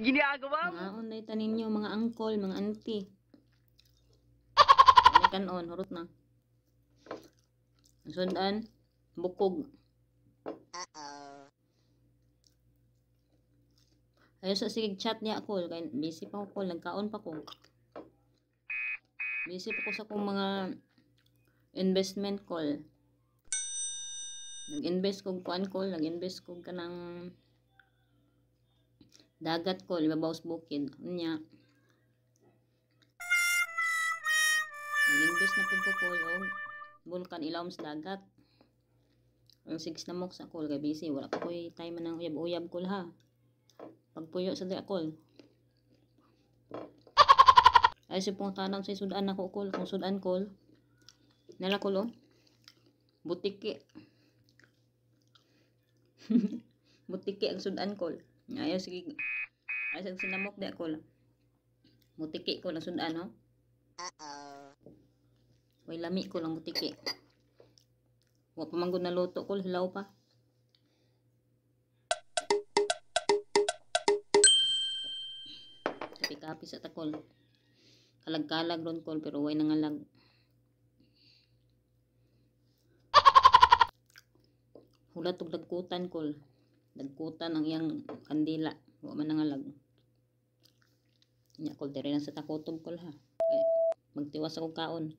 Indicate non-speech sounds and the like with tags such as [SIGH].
ginagawa mo? Maaon na itanin nyo, mga angkol, mga auntie. [LAUGHS] Kanon, hurot na. Sundan, bukog. Ayos sa sige chat niya ako, busy pa ako, nagkaon pa ko. Busy pa ko sa kong mga investment call. Nag-invest kog kuan call, nag-invest kog kanang dagat ko, libabaw sa bukid. Anya. nag na po ko ko o vulkan ilawom sa dagat. Ang sigs na mok sa kol, kay busy. Wala ko ko'y time ng uyab-uyab ko ha. Pagpuyo sa day kol. [LAUGHS] Ay sa pong tanam sa sudan na ko kol. Kung sudan kol, nala kol o. Oh. Butiki. [LAUGHS] Butiki ang sudan kol. Ayaw sige. Ay sang sinamok di ako lang. Mutiki ko lang sundan ano Uh -oh. Way lami ko lang mutiki. Wa pa na luto ko hilaw pa. Kapi-kapi sa takol. Kalag-kalag ron ko pero way nangalag. Hula tuglag ko kol nagkutan ang iyang kandila wa man nangalag nya kol diri na sa takotob kol ha magtiwas ako kaon